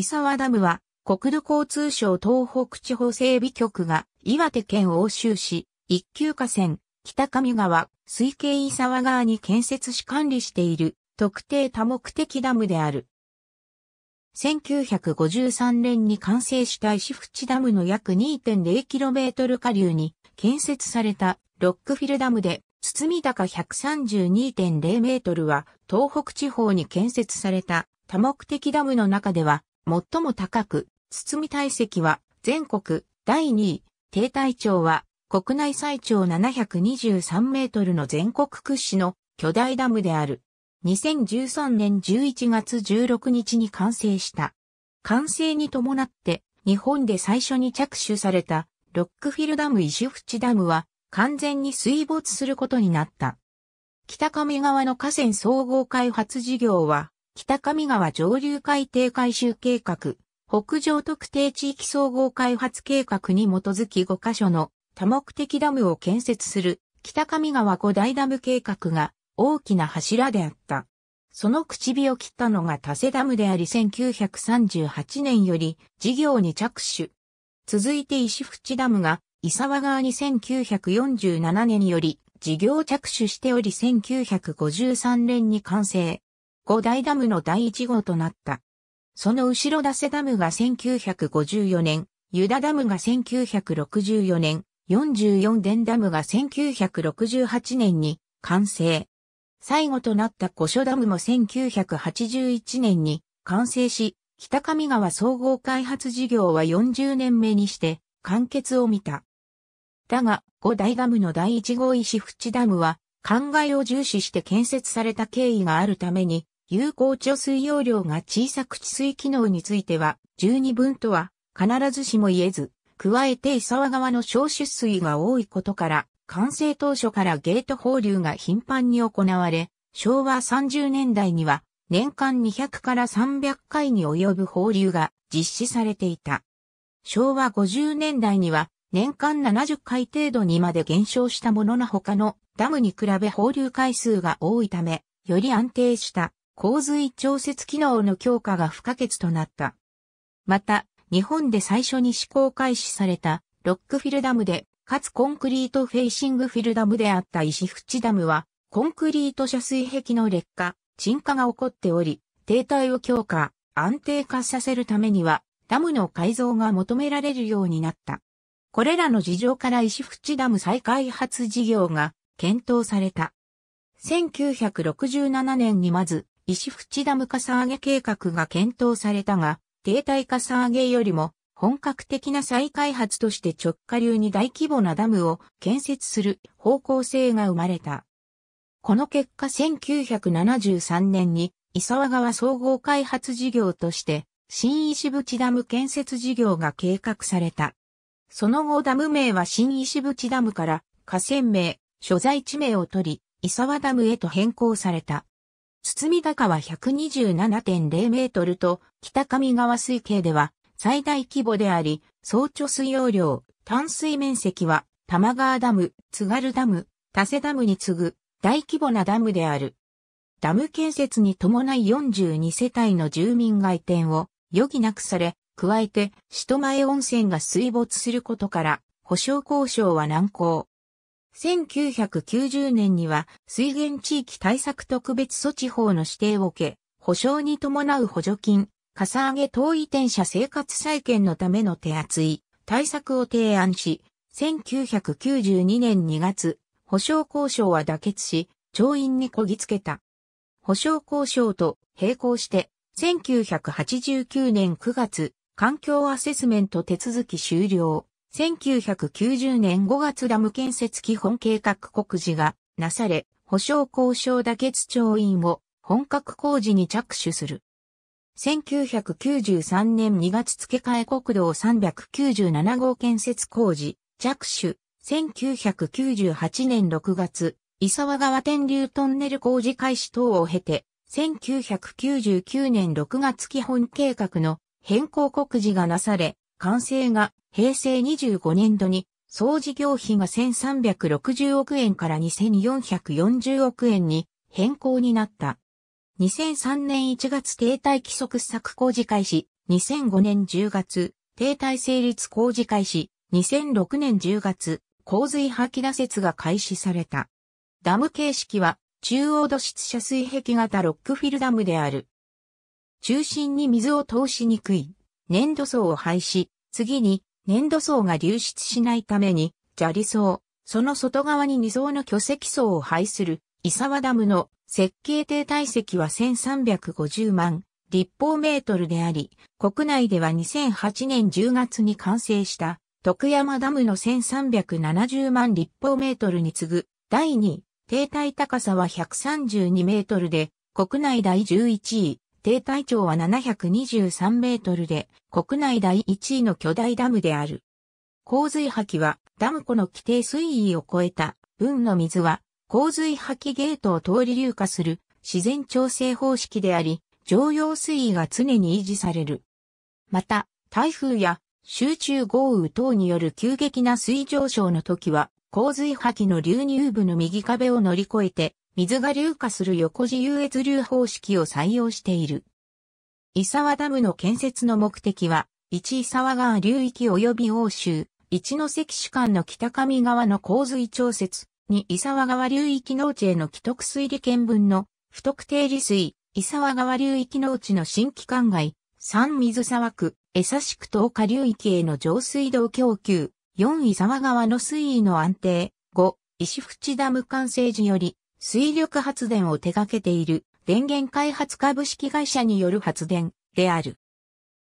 伊沢ダムは、国土交通省東北地方整備局が岩手県欧州市、一級河川、北上川、水系伊沢川に建設し管理している特定多目的ダムである。1953年に完成した石淵ダムの約 2.0km 下流に建設されたロックフィルダムで、堤高132.0メートルは東北地方に建設された多目的ダムの中では最も高く、堤体積は全国第2位、低体長は国内最長723メートルの全国屈指の巨大ダムである。2013年11月16日に完成した。完成に伴って日本で最初に着手されたロックフィルダム石淵ダムは完全に水没することになった。北上川の河川総合開発事業は北上川上流海底改修計画、北上特定地域総合開発計画に基づき5カ所の多目的ダムを建設する北上川五大ダム計画が大きな柱であった。その口火を切ったのが多瀬ダムであり1938年より事業に着手。続いて石淵ダムが伊沢川に1947年より事業着手しており1953年に完成。五大ダムの第一号となった。その後ろ出せダムが1954年、ユダダムが1964年、44電ダムが1968年に完成。最後となった古書ダムも1981年に完成し、北上川総合開発事業は40年目にして完結を見た。だが、五大ダムの第一号石淵ダムは、灌漑を重視して建設された経緯があるために、有効貯水容量が小さく治水機能については、十二分とは必ずしも言えず、加えて伊沢川の小出水が多いことから、完成当初からゲート放流が頻繁に行われ、昭和30年代には年間200から300回に及ぶ放流が実施されていた。昭和50年代には年間70回程度にまで減少したものの他のダムに比べ放流回数が多いため、より安定した洪水調節機能の強化が不可欠となった。また、日本で最初に施行開始されたロックフィルダムで、かつコンクリートフェイシングフィルダムであった石淵ダムは、コンクリート遮水壁の劣化、沈下が起こっており、停滞を強化、安定化させるためには、ダムの改造が求められるようになった。これらの事情から石淵ダム再開発事業が検討された。1967年にまず石淵ダムかさ上げ計画が検討されたが、停滞かさ上げよりも本格的な再開発として直下流に大規模なダムを建設する方向性が生まれた。この結果1973年に伊沢川総合開発事業として新石淵ダム建設事業が計画された。その後ダム名は新石淵ダムから河川名、所在地名を取り、伊沢ダムへと変更された。堤高は127.0メートルと、北上川水系では最大規模であり、総貯水容量、淡水面積は、玉川ダム、津軽ダム、多瀬ダムに次ぐ大規模なダムである。ダム建設に伴い42世帯の住民外転を余儀なくされ、加えて、首都前温泉が水没することから、保証交渉は難航。1990年には水源地域対策特別措置法の指定を受け、保障に伴う補助金、かさ上げ等移転者生活再建のための手厚い対策を提案し、1992年2月、保障交渉は妥結し、調印にこぎつけた。保障交渉と並行して、1989年9月、環境アセスメント手続き終了。1990年5月ダム建設基本計画告示がなされ、保証交渉妥結調印を本格工事に着手する。1993年2月付け替え国道397号建設工事着手。1998年6月、伊沢川天竜トンネル工事開始等を経て、1999年6月基本計画の変更告示がなされ、完成が平成25年度に総事業費が1360億円から2440億円に変更になった。2003年1月停滞規則施策工事開始、2005年10月、停滞成立工事開始、2006年10月、洪水吐き出説が開始された。ダム形式は、中央土質遮水壁型ロックフィルダムである。中心に水を通しにくい、粘土層を廃止、次に粘土層が流出しないために、砂利層、その外側に二層の巨石層を配する、伊沢ダムの設計停滞積は1350万立方メートルであり、国内では2008年10月に完成した徳山ダムの1370万立方メートルに次ぐ第2位、停滞高さは132メートルで、国内第11位、低体長は723メートルで、国内第1位の巨大ダムである。洪水棄は、ダム湖の規定水位を超えた、分の水は、洪水棄ゲートを通り流下する、自然調整方式であり、常用水位が常に維持される。また、台風や集中豪雨等による急激な水上昇の時は、洪水棄の流入部の右壁を乗り越えて、水が流下する横自由越流方式を採用している。伊沢ダムの建設の目的は、一伊沢川流域及び欧州、一関市間の北上側の洪水調節、二伊沢川流域農地への既得水利権分の不特定利水、伊沢川流域農地の新規灌漑、三水沢区、江差地区東下流域への上水道供給、四伊沢川の水位の安定、五石淵ダム完成時より、水力発電を手掛けている電源開発株式会社による発電である。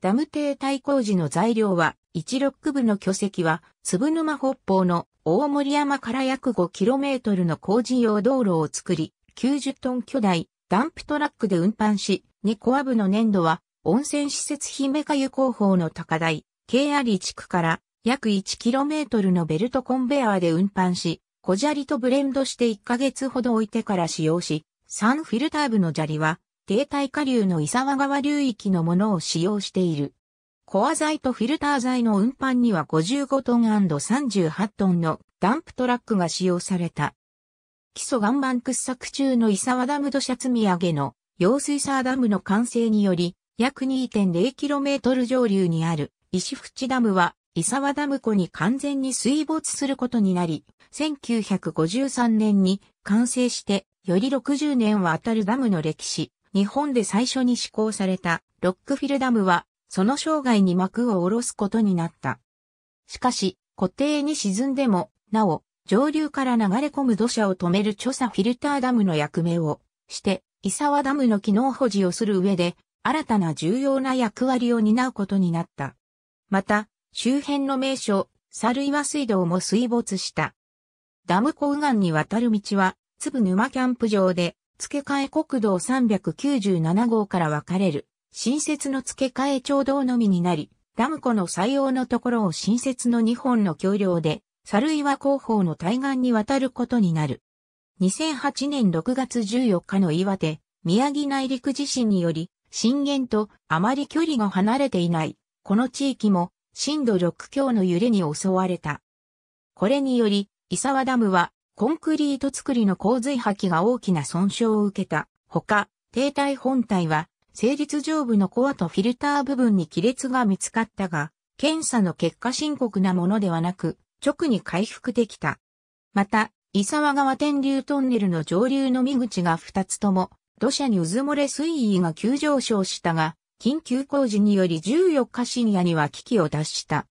ダム堤対工事の材料は、一六部の巨石は、粒沼北方の大森山から約 5km の工事用道路を作り、90トン巨大ダンプトラックで運搬し、2コア部の粘土は、温泉施設姫かゆ広報の高台、京あり地区から約 1km のベルトコンベアーで運搬し、小砂利とブレンドして1ヶ月ほど置いてから使用し、3フィルター部の砂利は、低体下流の伊沢川流域のものを使用している。コア材とフィルター材の運搬には55トン &38 トンのダンプトラックが使用された。基礎岩盤掘削中の伊沢ダム土砂積み上げの用水沢ダムの完成により、約 2.0km 上流にある石淵ダムは伊沢ダム湖に完全に水没することになり、1953年に完成して、より60年は当たるダムの歴史、日本で最初に施行されたロックフィルダムは、その生涯に幕を下ろすことになった。しかし、固定に沈んでも、なお、上流から流れ込む土砂を止める調査フィルターダムの役目をして、伊沢ダムの機能保持をする上で、新たな重要な役割を担うことになった。また、周辺の名所、猿岩水道も水没した。ダム右岸に渡る道は、粒沼キャンプ場で、付け替え国道397号から分かれる、新設の付け替え町道のみになり、ダム湖の採用のところを新設の2本の橋梁で、猿岩広報の対岸に渡ることになる。2008年6月14日の岩手、宮城内陸地震により、震源とあまり距離が離れていない、この地域も震度6強の揺れに襲われた。これにより、伊沢ダムはコンクリート作りの洪水破棄が大きな損傷を受けた。ほか、停滞本体は、成立上部のコアとフィルター部分に亀裂が見つかったが、検査の結果深刻なものではなく、直に回復できた。また、伊沢川天竜トンネルの上流の見口が2つとも、土砂に渦漏れ水位が急上昇したが、緊急工事により14日深夜には危機を脱した。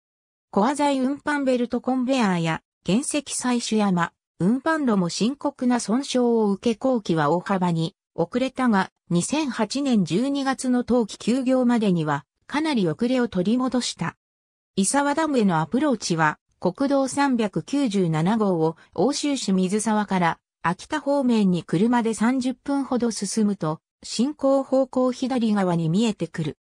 コア材運搬ベルトコンベアーや原石採取山、運搬路も深刻な損傷を受け工期は大幅に遅れたが、2008年12月の冬季休業までにはかなり遅れを取り戻した。伊沢ダムへのアプローチは、国道397号を欧州市水沢から秋田方面に車で30分ほど進むと、進行方向左側に見えてくる。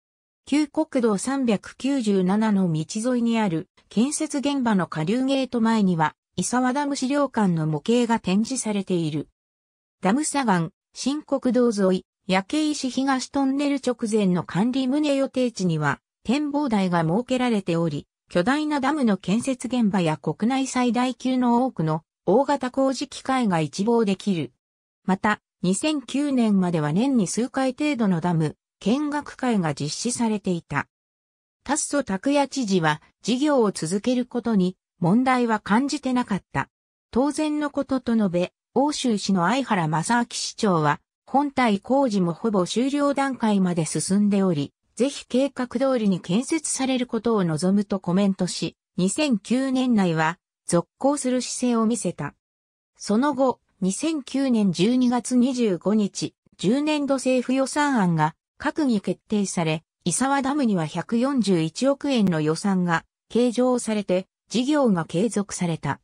旧国道397の道沿いにある建設現場の下流ゲート前には、伊沢ダム資料館の模型が展示されている。ダム砂岩、新国道沿い、夜景石東トンネル直前の管理棟予定地には、展望台が設けられており、巨大なダムの建設現場や国内最大級の多くの大型工事機械が一望できる。また、2009年までは年に数回程度のダム、見学会が実施されていた。タッソ拓也知事は事業を続けることに問題は感じてなかった。当然のことと述べ、欧州市の相原正明市長は、本体工事もほぼ終了段階まで進んでおり、ぜひ計画通りに建設されることを望むとコメントし、2009年内は続行する姿勢を見せた。その後、2009年12月25日、10年度政府予算案が閣議決定され、伊沢ダムには141億円の予算が計上されて、事業が継続された。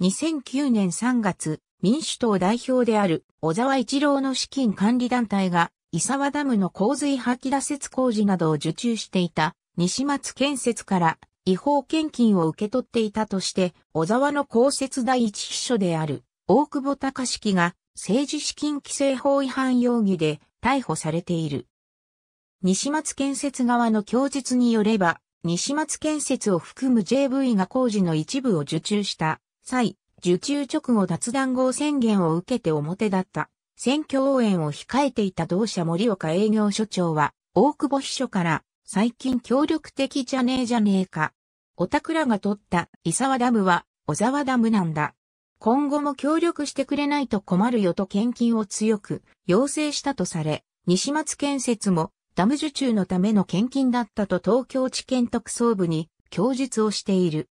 2009年3月、民主党代表である小沢一郎の資金管理団体が、伊沢ダムの洪水破棄打設工事などを受注していた西松建設から違法献金を受け取っていたとして、小沢の公設第一秘書である大久保隆式が政治資金規正法違反容疑で逮捕されている。西松建設側の供述によれば、西松建設を含む JV が工事の一部を受注した際、受注直後脱談合宣言を受けて表だった選挙応援を控えていた同社森岡営業所長は、大久保秘書から最近協力的じゃねえじゃねえか。おたくらが取った伊沢ダムは小沢ダムなんだ。今後も協力してくれないと困るよと献金を強く要請したとされ、西松建設もダム受注のための献金だったと東京地検特捜部に供述をしている。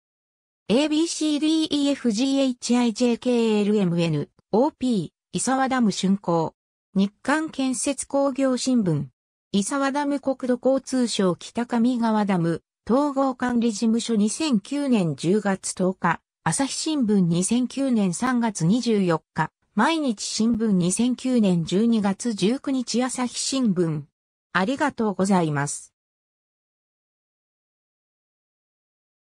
ABCDEFGHIJKLMN OP 伊沢ダム竣工日韓建設工業新聞伊沢ダム国土交通省北上川ダム統合管理事務所2009年10月10日朝日新聞2009年3月24日、毎日新聞2009年12月19日朝日新聞。ありがとうございます。